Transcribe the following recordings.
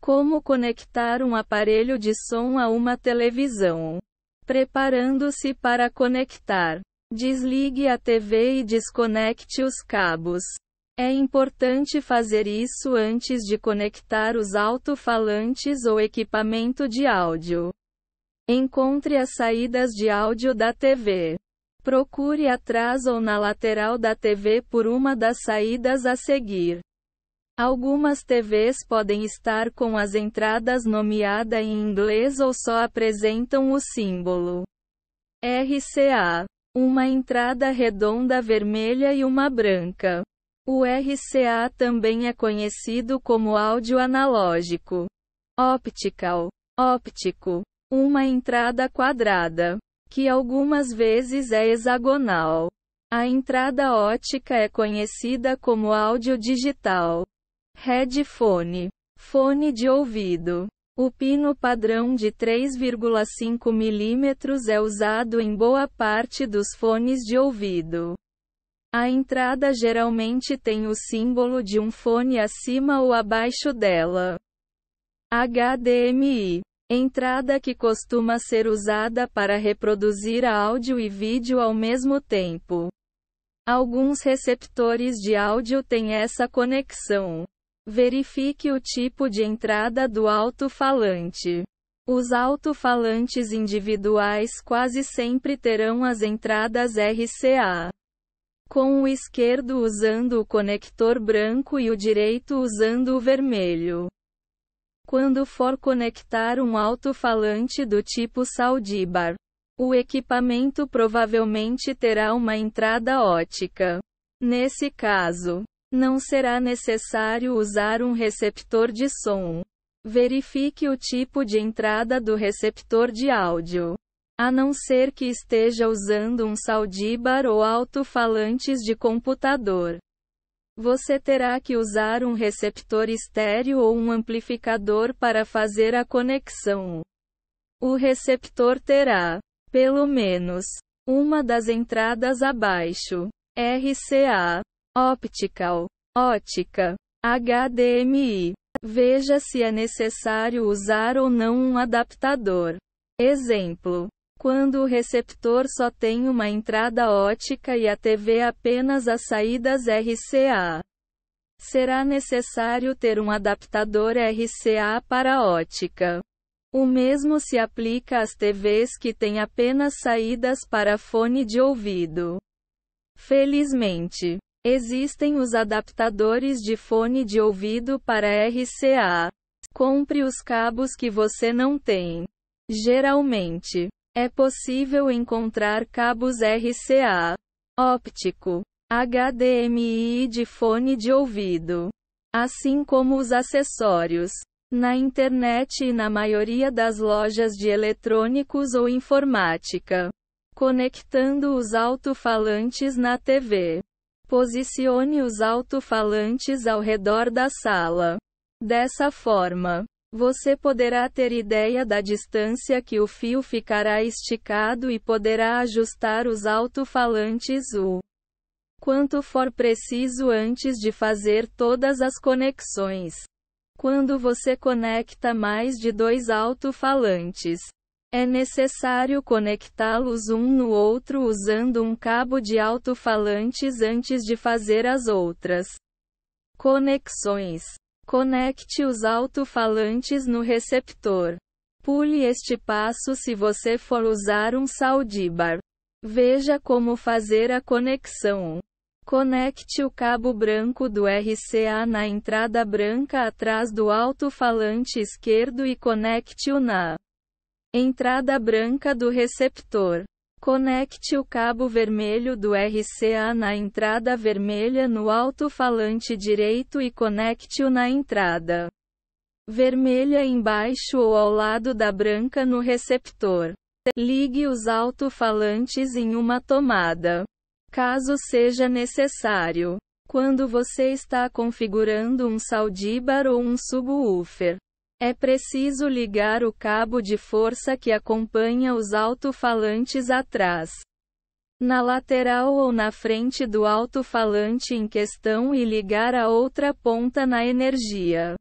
Como conectar um aparelho de som a uma televisão. Preparando-se para conectar. Desligue a TV e desconecte os cabos. É importante fazer isso antes de conectar os alto-falantes ou equipamento de áudio. Encontre as saídas de áudio da TV. Procure atrás ou na lateral da TV por uma das saídas a seguir. Algumas TVs podem estar com as entradas nomeada em inglês ou só apresentam o símbolo RCA. Uma entrada redonda vermelha e uma branca. O RCA também é conhecido como áudio analógico. Optical. Óptico. Uma entrada quadrada. Que algumas vezes é hexagonal. A entrada ótica é conhecida como áudio digital. Headphone. Fone de ouvido. O pino padrão de 3,5 mm é usado em boa parte dos fones de ouvido. A entrada geralmente tem o símbolo de um fone acima ou abaixo dela. HDMI. Entrada que costuma ser usada para reproduzir áudio e vídeo ao mesmo tempo. Alguns receptores de áudio têm essa conexão. Verifique o tipo de entrada do alto-falante. Os alto-falantes individuais quase sempre terão as entradas RCA. Com o esquerdo usando o conector branco e o direito usando o vermelho. Quando for conectar um alto-falante do tipo Saldíbar, o equipamento provavelmente terá uma entrada ótica. Nesse caso, não será necessário usar um receptor de som. Verifique o tipo de entrada do receptor de áudio. A não ser que esteja usando um saudíbar ou alto-falantes de computador. Você terá que usar um receptor estéreo ou um amplificador para fazer a conexão. O receptor terá, pelo menos, uma das entradas abaixo. RCA Optical. Ótica. HDMI. Veja se é necessário usar ou não um adaptador. Exemplo: quando o receptor só tem uma entrada ótica e a TV apenas as saídas RCA. Será necessário ter um adaptador RCA para ótica. O mesmo se aplica às TVs que têm apenas saídas para fone de ouvido. Felizmente, Existem os adaptadores de fone de ouvido para RCA. Compre os cabos que você não tem. Geralmente, é possível encontrar cabos RCA, óptico, HDMI e de fone de ouvido, assim como os acessórios, na internet e na maioria das lojas de eletrônicos ou informática, conectando os alto-falantes na TV. Posicione os alto-falantes ao redor da sala. Dessa forma, você poderá ter ideia da distância que o fio ficará esticado e poderá ajustar os alto-falantes o quanto for preciso antes de fazer todas as conexões. Quando você conecta mais de dois alto-falantes, é necessário conectá-los um no outro usando um cabo de alto-falantes antes de fazer as outras conexões. Conecte os alto-falantes no receptor. Pule este passo se você for usar um saldíbar. Veja como fazer a conexão. Conecte o cabo branco do RCA na entrada branca atrás do alto-falante esquerdo e conecte-o na Entrada branca do receptor. Conecte o cabo vermelho do RCA na entrada vermelha no alto-falante direito e conecte-o na entrada vermelha embaixo ou ao lado da branca no receptor. Ligue os alto-falantes em uma tomada, caso seja necessário. Quando você está configurando um saldíbar ou um subwoofer, é preciso ligar o cabo de força que acompanha os alto-falantes atrás, na lateral ou na frente do alto-falante em questão e ligar a outra ponta na energia.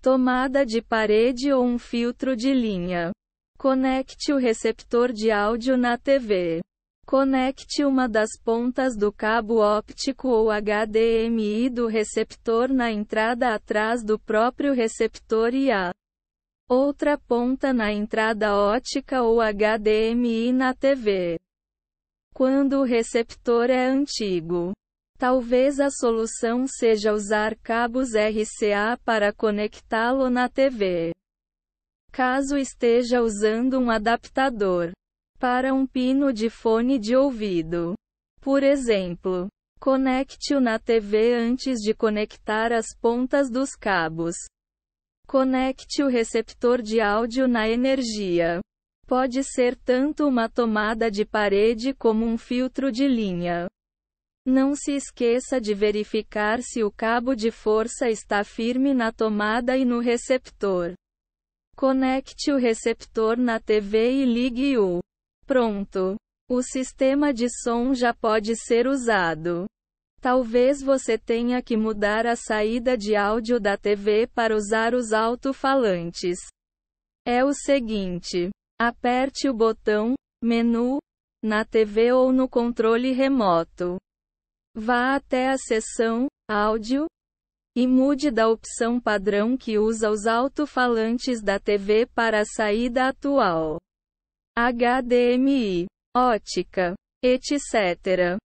Tomada de parede ou um filtro de linha. Conecte o receptor de áudio na TV. Conecte uma das pontas do cabo óptico ou HDMI do receptor na entrada atrás do próprio receptor e a outra ponta na entrada ótica ou HDMI na TV. Quando o receptor é antigo, talvez a solução seja usar cabos RCA para conectá-lo na TV. Caso esteja usando um adaptador, para um pino de fone de ouvido. Por exemplo, conecte-o na TV antes de conectar as pontas dos cabos. Conecte o receptor de áudio na energia. Pode ser tanto uma tomada de parede como um filtro de linha. Não se esqueça de verificar se o cabo de força está firme na tomada e no receptor. Conecte o receptor na TV e ligue-o. Pronto. O sistema de som já pode ser usado. Talvez você tenha que mudar a saída de áudio da TV para usar os alto-falantes. É o seguinte: aperte o botão Menu na TV ou no controle remoto. Vá até a seção Áudio e mude da opção padrão que usa os alto-falantes da TV para a saída atual. HDMI, ótica, etc.